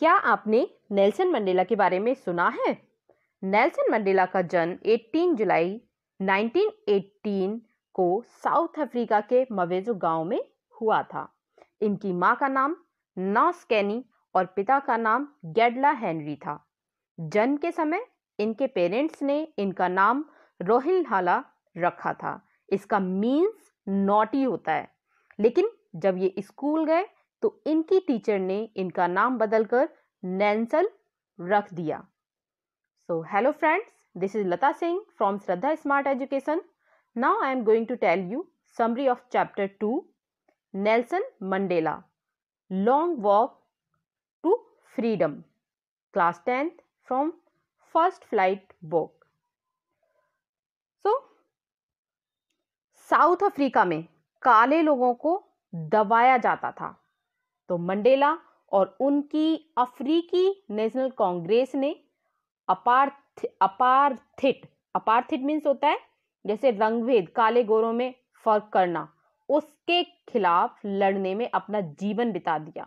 क्या आपने Nelson Mandela के बारे में सुना है नेल्सन मंडेला का जन्म 18 जुलाई 1918 को साउथ अफ्रीका के मवेजो गांव में हुआ था इनकी मां का नाम नॉस कैनी और पिता का नाम गेडला हेनरी था जन्म के समय इनके पेरेंट्स ने इनका नाम रोहिल हाला रखा था इसका मीन्स नॉटी होता है लेकिन जब ये स्कूल गए तो इनकी टीचर ने इनका नाम बदलकर नैनसल रख दिया so hello friends this is Lata Singh from Shraddha Smart Education now I am going to tell you summary of chapter two Nelson Mandela Long Walk to Freedom class tenth from First Flight book so South Africa में काले लोगों को दबाया जाता था तो Mandela और उनकी अफ्रीकी नेशनल कांग्रेस ने अपार्थ अपार्थिट अपार्थिट मीन्स होता है जैसे रंगभेद काले गोरों में फर्क करना उसके खिलाफ लड़ने में अपना जीवन बिता दिया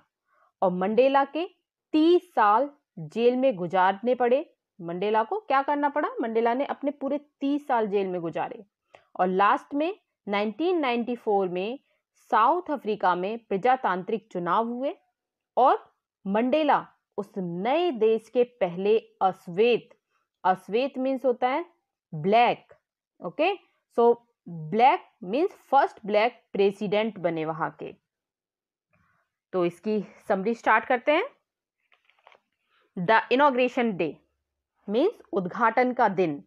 और मंडेला के तीस साल जेल में गुजारने पड़े मंडेला को क्या करना पड़ा मंडेला ने अपने पूरे तीस साल जेल में गुजारे और लास्ट में 1994 में साउथ अफ्रीका में प्रजातांत्रिक चुनाव हुए और मंडेला उस नए देश के पहले अश्वेत अश्वेत मीन्स होता है black okay so black means first black president बने वहां के तो इसकी समरी स्टार्ट करते हैं द इनोग्रेशन डे मीन्स उद्घाटन का दिन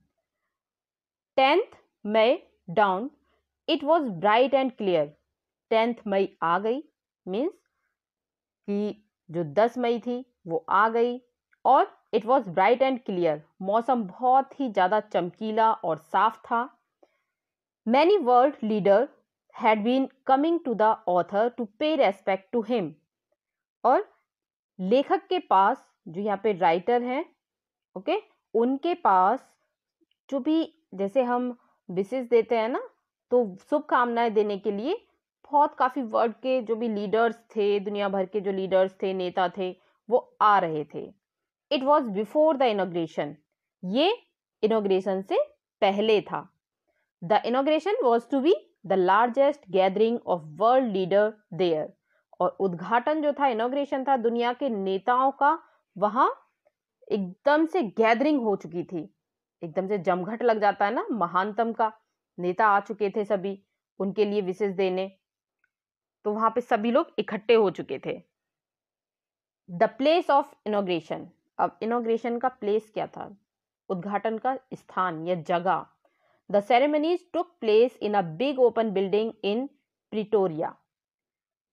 tenth May dawn it was bright and clear tenth May आ गई मीन्स कि जो दस मई थी वो आ गई और it was bright and clear मौसम बहुत ही ज़्यादा चमकीला और साफ था many world leader had been coming to the author to pay respect to him और लेखक के पास जो यहाँ पे राइटर हैं ओके okay, उनके पास जो भी जैसे हम विशेष देते हैं ना तो शुभकामनाएं देने के लिए बहुत काफ़ी वर्ल्ड के जो भी लीडर्स थे दुनिया भर के जो लीडर्स थे नेता थे वो आ रहे थे it was before the inauguration ये इनोग्रेशन से पहले था the inauguration was to be the largest gathering of world leader there और उद्घाटन जो था इनोग्रेशन था दुनिया के नेताओं का वहाँ एकदम से गैदरिंग हो चुकी थी एकदम से जमघट लग जाता है ना महानतम का नेता आ चुके थे सभी उनके लिए विशेष देने तो वहां पे सभी लोग इकट्ठे हो चुके थे द प्लेस ऑफ इनोग्रेशन अब इनोग्रेशन का प्लेस क्या था उद्घाटन का स्थान या जगह the ceremonies took place in a big open building in Pretoria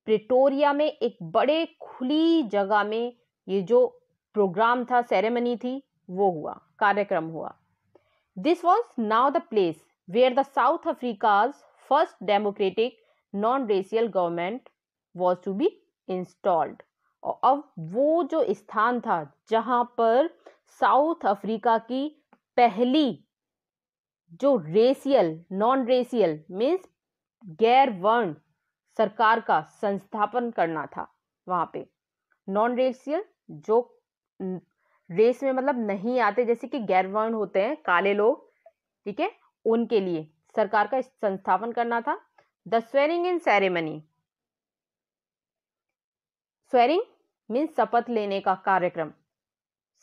Pretoria में एक बड़े खुली जगह में ये जो प्रोग्राम था सेरेमनी थी वो हुआ कार्यक्रम हुआ this was now the place where the South Africa's first democratic non racial government was to be installed और अब वो जो स्थान था जहां पर साउथ अफ्रीका की पहली जो रेशियल नॉन रेशियल मीन्स गैर वर्ण सरकार का संस्थापन करना था वहां पे नॉन रेशियल जो रेस में मतलब नहीं आते जैसे कि गैर वर्ण होते हैं काले लोग ठीक है उनके लिए सरकार का संस्थापन करना था the swearing in ceremony swearing means शपथ लेने का कार्यक्रम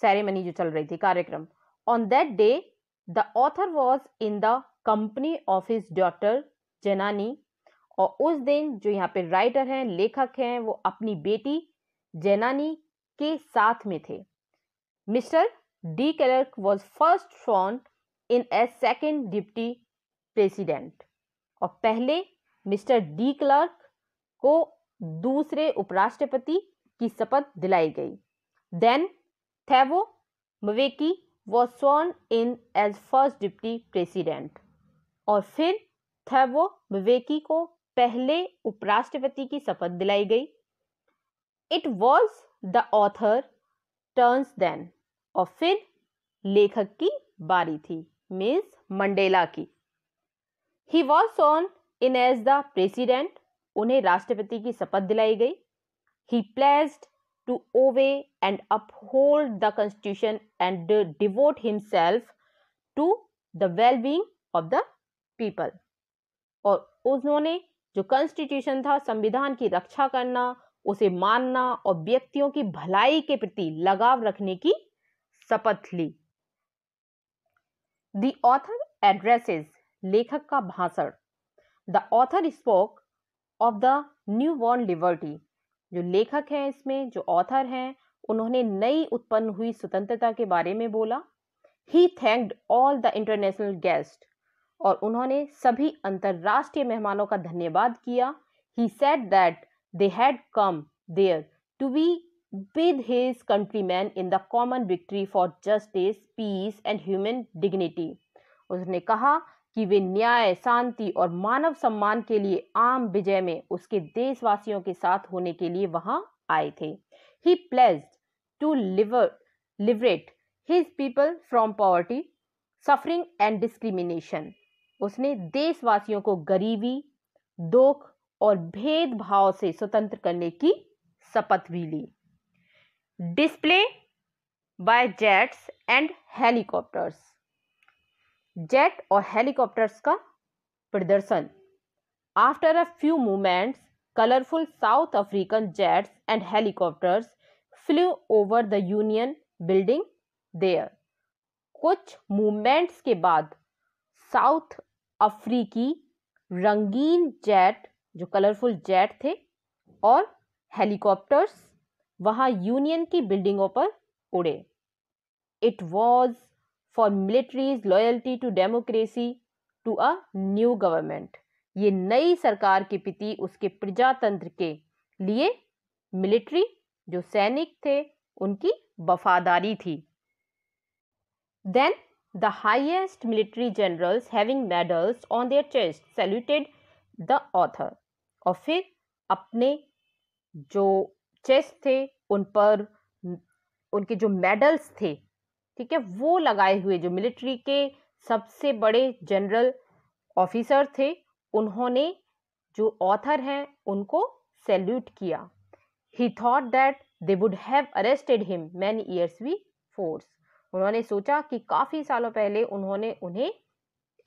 सेरेमनी जो चल रही थी कार्यक्रम on that day the author was in the company of his daughter Zenani और उस दिन जो यहाँ पे राइटर हैं लेखक हैं वो अपनी बेटी जेनानी के साथ में थे mister de Klerk was first फॉन in a second deputy president और पहले मिस्टर डी क्लर्क को दूसरे उपराष्ट्रपति की शपथ दिलाई गई then Thabo Mbeki was sworn in as first deputy president और फिर थेवो मवेकी को पहले उपराष्ट्रपति की शपथ दिलाई गई it was the author turns then और फिर लेखक की बारी थी मिस मंडेला की he was sworn in as the president उन्हें राष्ट्रपति की शपथ दिलाई गई he pledged to obey and uphold the constitution and devote himself to the wellbeing of the people और उन्होंने जो कॉन्स्टिट्यूशन था संविधान की रक्षा करना उसे मानना और व्यक्तियों की भलाई के प्रति लगाव रखने की शपथ ली द ऑथर एड्रेसेस लेखक का भाषण The author spoke of the new born liberty जो लेखक हैं इसमें जो ऑथर हैं उन्होंने नई उत्पन्न हुई स्वतंत्रता के बारे में बोला he thanked all the international guest और उन्होंने सभी अंतर्राष्ट्रीय मेहमानों का धन्यवाद किया he said that they had come there to be with his countryman in the common victory for justice peace and human dignity उसने कहा कि वे न्याय शांति और मानव सम्मान के लिए आम विजय में उसके देशवासियों के साथ होने के लिए वहां आए थे he pledge to liver liberate his people from poverty suffering and discrimination उसने देशवासियों को गरीबी दुख और भेदभाव से स्वतंत्र करने की शपथ भी ली display by jets and helicopters jet और हेलीकॉप्टर्स का प्रदर्शन after a few moments colourful South African jets and helicopters flew over the Union Building there कुछ मूवमेंट्स के बाद साउथ अफ्रीकी रंगीन जेट जो कलरफुल जेट थे और हेलीकॉप्टर्स वहां यूनियन की बिल्डिंगों पर उड़े it was for military's loyalty to democracy to a new government ये नई सरकार के प्रति उसके प्रजातंत्र के लिए मिलिट्री जो सैनिक थे उनकी वफादारी थी then the highest military generals having medals on their chest saluted the author और फिर अपने जो चेस्ट थे उन पर उनके जो मेडल्स थे ठीक है वो लगाए हुए जो मिलिट्री के सबसे बड़े जनरल ऑफिसर थे उन्होंने जो ऑथर हैं उनको सैल्यूट किया he thought that they would have arrested him many years before उन्होंने सोचा कि काफ़ी सालों पहले उन्होंने उन्हें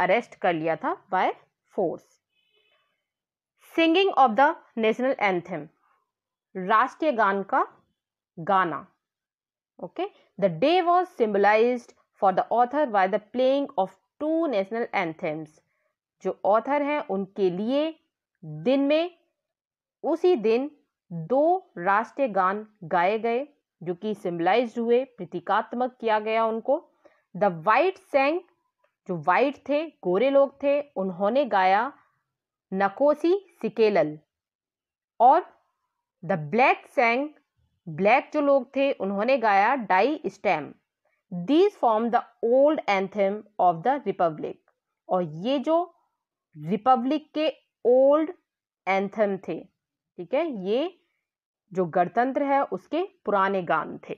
अरेस्ट कर लिया था by force singing of the national anthem राष्ट्रीय गान का गाना okay the day was symbolized for the author by the playing of two national anthems जो ऑथर हैं उनके लिए दिन में उसी दिन दो राष्ट्रीय गान गाए गए जो कि सिम्बलाइज हुए प्रतीकात्मक किया गया उनको द वाइट सेंग जो वाइट थे गोरे लोग थे उन्होंने गाया नकोसी सिकेलल और द ब्लैक सेंग ब्लैक जो लोग थे उन्होंने गाया Die Stem these form the old anthem of the republic और ये जो रिपब्लिक के ओल्ड एंथम थे ठीक है ये जो गणतंत्र है उसके पुराने गान थे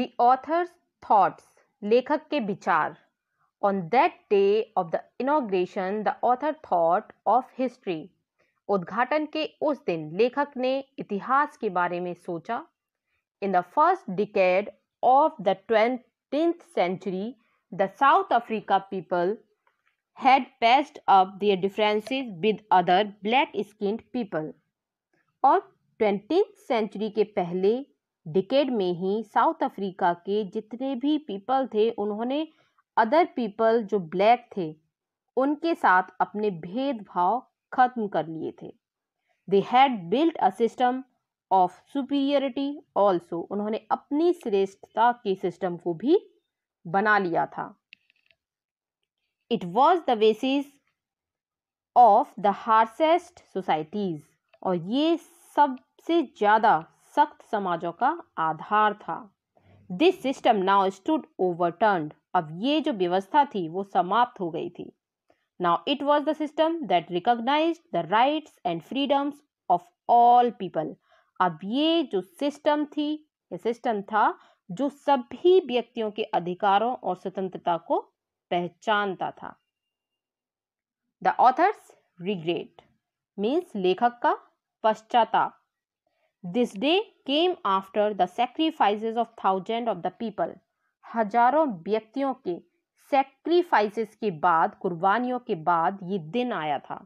द ऑथर्स थॉट्स लेखक के विचार on that day of the inauguration the author thought of history उद्घाटन के उस दिन लेखक ने इतिहास के बारे में सोचा in the first decade of the twentieth century the South Africa people had paste up their differences with other black skin people और ट्वेंटी सेंचुरी के पहले डिकेड में ही साउथ अफ्रीका के जितने भी पीपल थे उन्होंने अदर पीपल जो ब्लैक थे उनके साथ अपने भेदभाव खत्म कर लिए थे they had built a system of superiority also उन्होंने अपनी श्रेष्ठता के सिस्टम को भी बना लिया था it was the basis of the harshest societies और ये सबसे ज़्यादा सख्त समाजों का आधार था this system now stood overturn अब ये जो व्यवस्था थी वो समाप्त हो गई थी Now, it was the system that recognized the rights and freedoms of all people. अब ये जो सिस्टम थी ये सिस्टम था जो सभी व्यक्तियों के अधिकारों और स्वतंत्रता को पहचानता था द ऑथर्स रिग्रेट मीन्स लेखक का पश्चाताप this day came after the sacrifices of thousand of the people हजारों व्यक्तियों के सेक्रीफाइसेस के बाद कुर्बानियों के बाद ये दिन आया था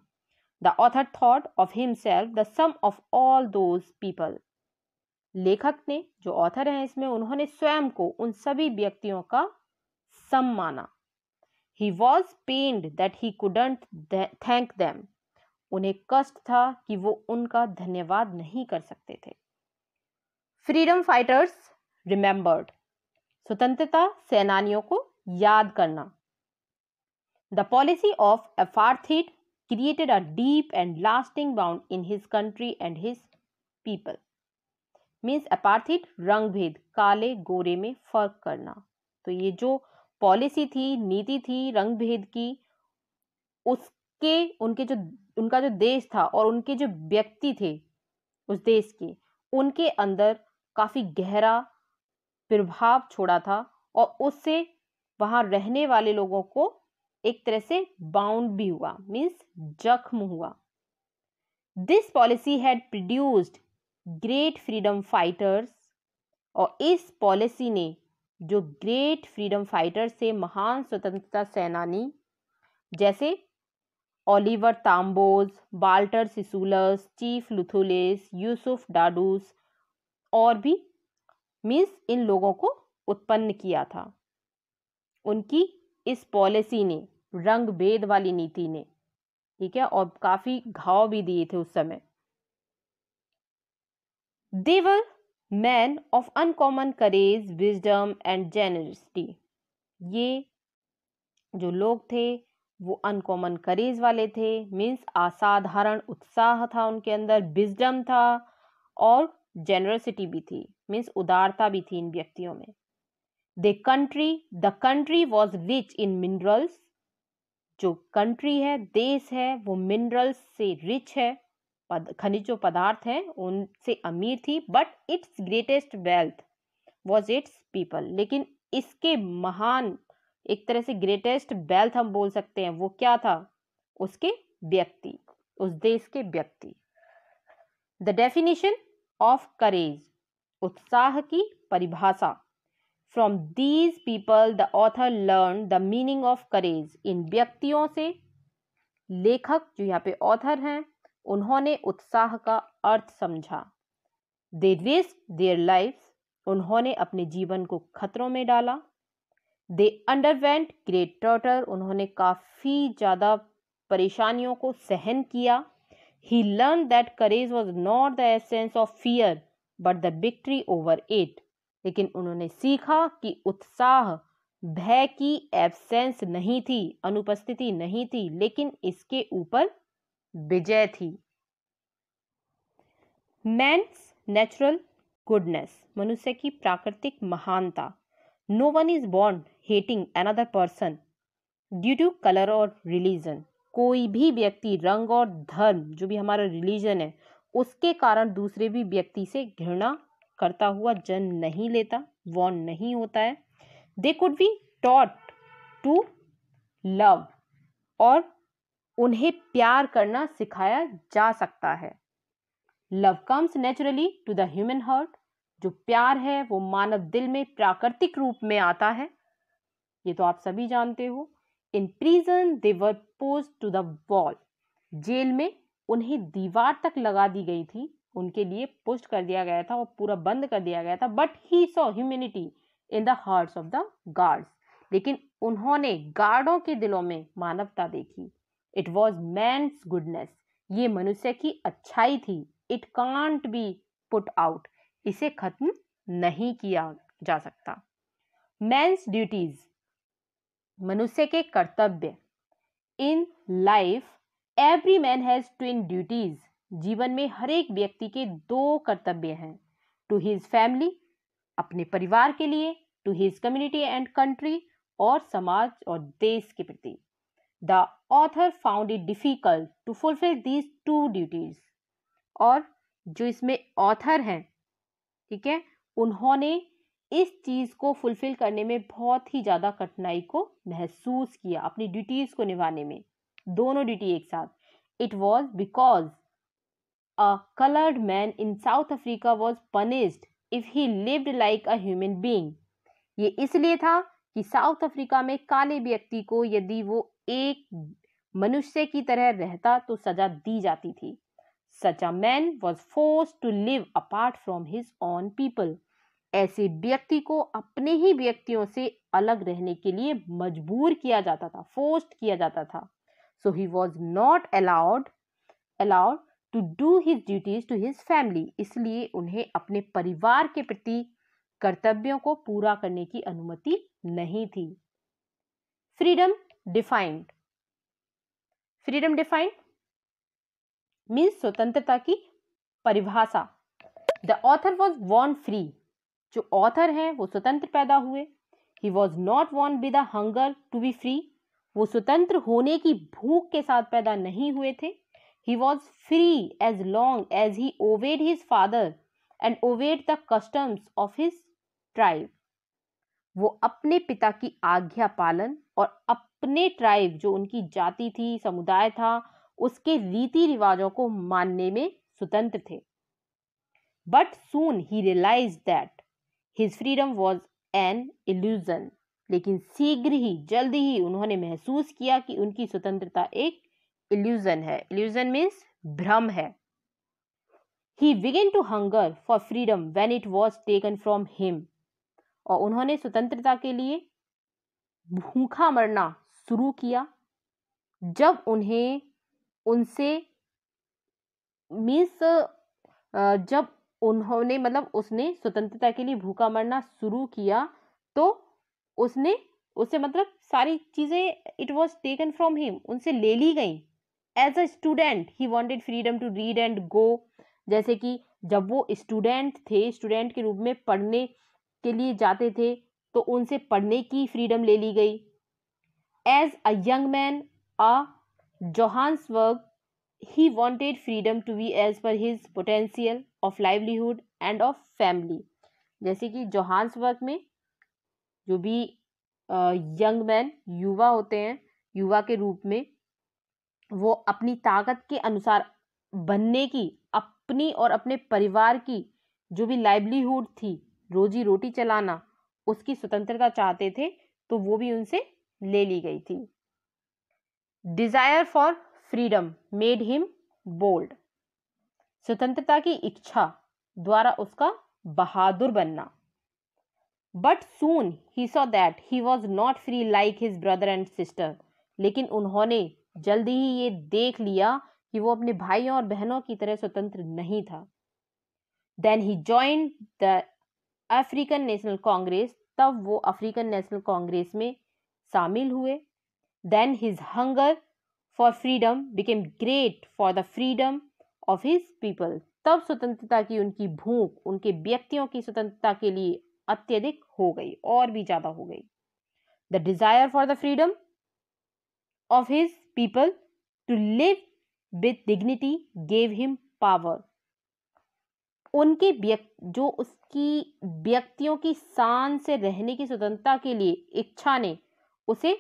the author thought of himself the sum of all those people लेखक ने जो ऑथर हैं इसमें उन्होंने स्वयं को उन सभी व्यक्तियों का सम माना he was pained that he couldn't thank them उन्हें कष्ट था कि वो उनका धन्यवाद नहीं कर सकते थे फ्रीडम फाइटर्स रिमेम्बर्ड स्वतंत्रता सेनानियों को याद करना the policy of apartheid created a deep and lasting wound in his country and his people means apartheid रंग भेद काले गोरे में फर्क करना तो ये जो पॉलिसी थी नीति थी रंग भेद की उसके उनके जो उनका जो देश था और उनके जो व्यक्ति थे उस देश के उनके अंदर काफ़ी गहरा प्रभाव छोड़ा था और उससे वहाँ रहने वाले लोगों को एक तरह से बाउंड भी हुआ मीन्स जख्म हुआ this policy had produced great freedom fighters और इस पॉलिसी ने जो ग्रेट फ्रीडम फाइटर्स थे महान स्वतंत्रता सेनानी जैसे Oliver Tambo's Walter Sisulu's chief Luthuli's Yusuf Dadoo's और भी मीन्स इन लोगों को उत्पन्न किया था उनकी इस पॉलिसी ने रंग भेद वाली नीति ने ठीक है और काफी घाव भी दिए थे उस समय they were men of uncommon courage wisdom and generosity ये जो लोग थे वो अनकॉमन करेज वाले थे मीन्स असाधारण उत्साह था उनके अंदर विजडम था और जेनरसिटी भी थी मीन्स उदारता भी थी इन व्यक्तियों में they country the country was rich in minerals जो कंट्री है देश है वो मिनरल्स से रिच है पद, खनिज जो पदार्थ हैं उनसे अमीर थी but its greatest wealth was its people लेकिन इसके महान एक तरह से ग्रेटेस्ट वेल्थ हम बोल सकते हैं वो क्या था उसके व्यक्ति उस देश के व्यक्ति द डेफिनेशन ऑफ करेज उत्साह की परिभाषा from these people the author learn the meaning of courage इन व्यक्तियों से लेखक जो यहाँ पे ऑथर हैं उन्होंने उत्साह का अर्थ समझा दे रिस्क देयर लाइफ उन्होंने अपने जीवन को खतरों में डाला दे अंडरवेंट ग्रेट टॉटर उन्होंने काफ़ी ज़्यादा परेशानियों को सहन किया he learn that courage was not the essence of fear but the victory over it लेकिन उन्होंने सीखा कि उत्साह भय की एब्सेंस नहीं थी अनुपस्थिति नहीं थी लेकिन इसके ऊपर विजय थी मैंस नेचुरल गुडनेस मनुष्य की प्राकृतिक महानता no one is born hating another person due to colour और रिलीजन कोई भी व्यक्ति रंग और धर्म जो भी हमारा रिलीजन है उसके कारण दूसरे भी व्यक्ति से घृणा करता हुआ जन्म नहीं लेता वॉन नहीं होता है they could be taught to love और उन्हें प्यार करना सिखाया जा सकता है love comes naturally to the human heart जो प्यार है वो मानव दिल में प्राकृतिक रूप में आता है ये तो आप सभी जानते हो in prison they were pushed to the wall जेल में उन्हें दीवार तक लगा दी गई थी उनके लिए पोस्ट कर दिया गया था और पूरा बंद कर दिया गया था but he saw humanity in the heart of the guards लेकिन उन्होंने गार्डों के दिलों में मानवता देखी इट वॉज मैं गुडनेस ये मनुष्य की अच्छाई थी it can't be put out इसे खत्म नहीं किया जा सकता मैंस ड्यूटीज मनुष्य के कर्तव्य in life every man has twin duties जीवन में हर एक व्यक्ति के दो कर्तव्य हैं टू हिज फैमिली अपने परिवार के लिए to his community and country और समाज और देश के प्रति the author found it difficult to fulfil these two duties और जो इसमें ऑथर हैं ठीक है उन्होंने इस चीज़ को फुलफिल करने में बहुत ही ज़्यादा कठिनाई को महसूस किया अपनी ड्यूटीज़ को निभाने में दोनों ड्यूटी एक साथ it was because a colored man in South Africa was punished if he lived like a human being. ye isliye tha ki south africa mein kale vyakti ko yadi wo ek manushya ki tarah rehta to saza di jati thi such a man was forced to live apart from his own people ऐसे व्यक्ति को अपने ही व्यक्तियों से अलग रहने के लिए मजबूर किया जाता था फोर्स्ड किया जाता था so he was not allowed allowed to do his duties to his family इसलिए उन्हें अपने परिवार के प्रति कर्तव्यों को पूरा करने की अनुमति नहीं थी freedom defined freedom defined means स्वतंत्रता की परिभाषा the author was born free जो ऑथर है वो स्वतंत्र पैदा हुए he was not born with hunger to be free वो स्वतंत्र होने की भूख के साथ पैदा नहीं हुए थे He was free as long as he obeyed his father and obeyed the customs of his tribe. वो अपने पिता की आज्ञा पालन और अपने ट्राइब जो उनकी जाति थी समुदाय था उसके रीति रिवाजों को मानने में स्वतंत्र थे but soon he realise that his freedom was an illusion लेकिन शीघ्र ही जल्द ही उन्होंने महसूस किया कि उनकी स्वतंत्रता एक इल्यूजन है इल्यूजन मीन्स भ्रम है he began to hunger for freedom when it was taken from him और उन्होंने स्वतंत्रता के लिए भूखा मरना शुरू किया जब उन्हें उनसे मीन्स जब उन्होंने मतलब उसने स्वतंत्रता के लिए भूखा मरना शुरू किया तो उसने उसे मतलब सारी चीज़ें it was taken from him उनसे ले ली गई as a student he wanted freedom to read and go जैसे कि जब वो स्टूडेंट थे स्टूडेंट के रूप में पढ़ने के लिए जाते थे तो उनसे पढ़ने की फ्रीडम ले ली गई as a young man a work he wanted freedom to be as per his potential of livelihood and of family जैसे कि वर्ग में जो भी यंग मैन युवा होते हैं युवा के रूप में वो अपनी ताकत के अनुसार बनने की अपनी और अपने परिवार की जो भी लाइवलीहुड थी रोजी रोटी चलाना उसकी स्वतंत्रता चाहते थे तो वो भी उनसे ले ली गई थी desire for freedom made him bold स्वतंत्रता की इच्छा द्वारा उसका बहादुर बनना but soon he saw that he was not free like his brother and sister लेकिन उन्होंने जल्दी ही ये देख लिया कि वो अपने भाइयों और बहनों की तरह स्वतंत्र नहीं था then he join the African National Congress तब वो अफ्रीकन नेशनल कांग्रेस में शामिल हुए then his hunger for freedom became great for the freedom of his people तब स्वतंत्रता की उनकी भूख उनके व्यक्तियों की स्वतंत्रता के लिए अत्यधिक हो गई और भी ज़्यादा हो गई the desire for the freedom of his people to live with dignity gave him power. उनके जो उसकी व्यक्तियों की शान से रहने की स्वतंत्रता के लिए इच्छा ने उसे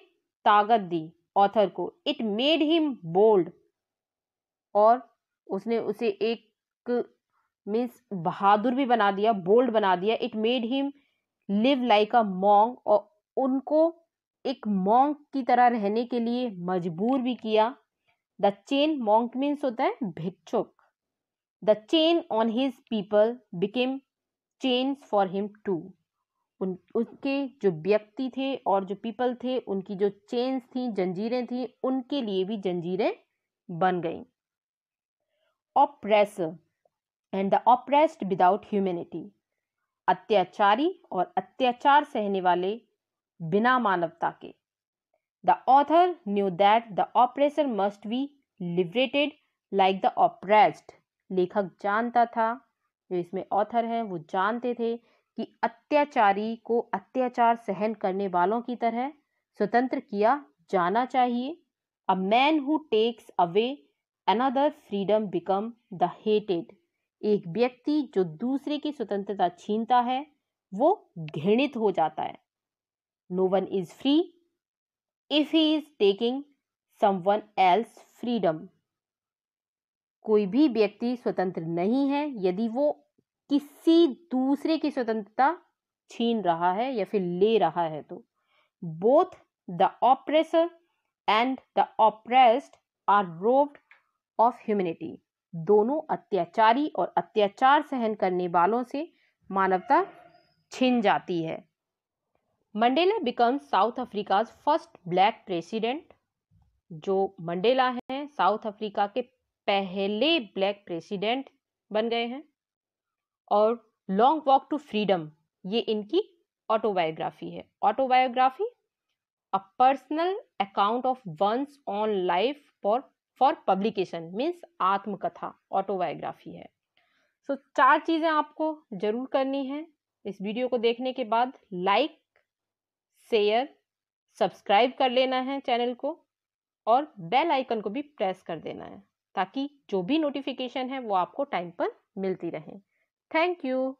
ताकत दी ऑथर को इट मेड हिम बोल्ड और उसने उसे एक मीन्स बहादुर भी बना दिया बोल्ड बना दिया it made him live like a monk और उनको एक मॉन्क की तरह रहने के लिए मजबूर भी किया द चेन मॉन्क मीन्स होता है भिक्षुक the chain on his people became chains for him too उन उनके जो व्यक्ति थे और जो पीपल थे उनकी जो चेन्स थी जंजीरें थी उनके लिए भी जंजीरें बन गई oppress and the oppressed without humanity अत्याचारी और अत्याचार सहने वाले बिना मानवता के the author knew that the oppressor must be liberated like the oppressed लेखक जानता था जो इसमें ऑथर हैं वो जानते थे कि अत्याचारी को अत्याचार सहन करने वालों की तरह स्वतंत्र किया जाना चाहिए a man who takes away another freedom become the hated एक व्यक्ति जो दूसरे की स्वतंत्रता छीनता है वो घृणित हो जाता है no one is free if he is taking someone else freedom कोई भी व्यक्ति स्वतंत्र नहीं है यदि वो किसी दूसरे की स्वतंत्रता छीन रहा है या फिर ले रहा है तो both the oppressor and the oppressed are robbed of humanity दोनों अत्याचारी और अत्याचार सहन करने वालों से मानवता छिन जाती है Mandela becomes South Africa's first black president जो मंडेला हैं साउथ अफ्रीका के पहले ब्लैक प्रेसिडेंट बन गए हैं और लॉन्ग वॉक टू फ्रीडम ये इनकी ऑटोबायोग्राफी है autobiography a personal account of one's own life for for publication means आत्मकथा ऑटोबायोग्राफी है सो so, चार चीज़ें आपको जरूर करनी है इस वीडियो को देखने के बाद लाइक शेयर सब्सक्राइब कर लेना है चैनल को और बेल आइकन को भी प्रेस कर देना है ताकि जो भी नोटिफिकेशन है वो आपको टाइम पर मिलती रहे थैंक यू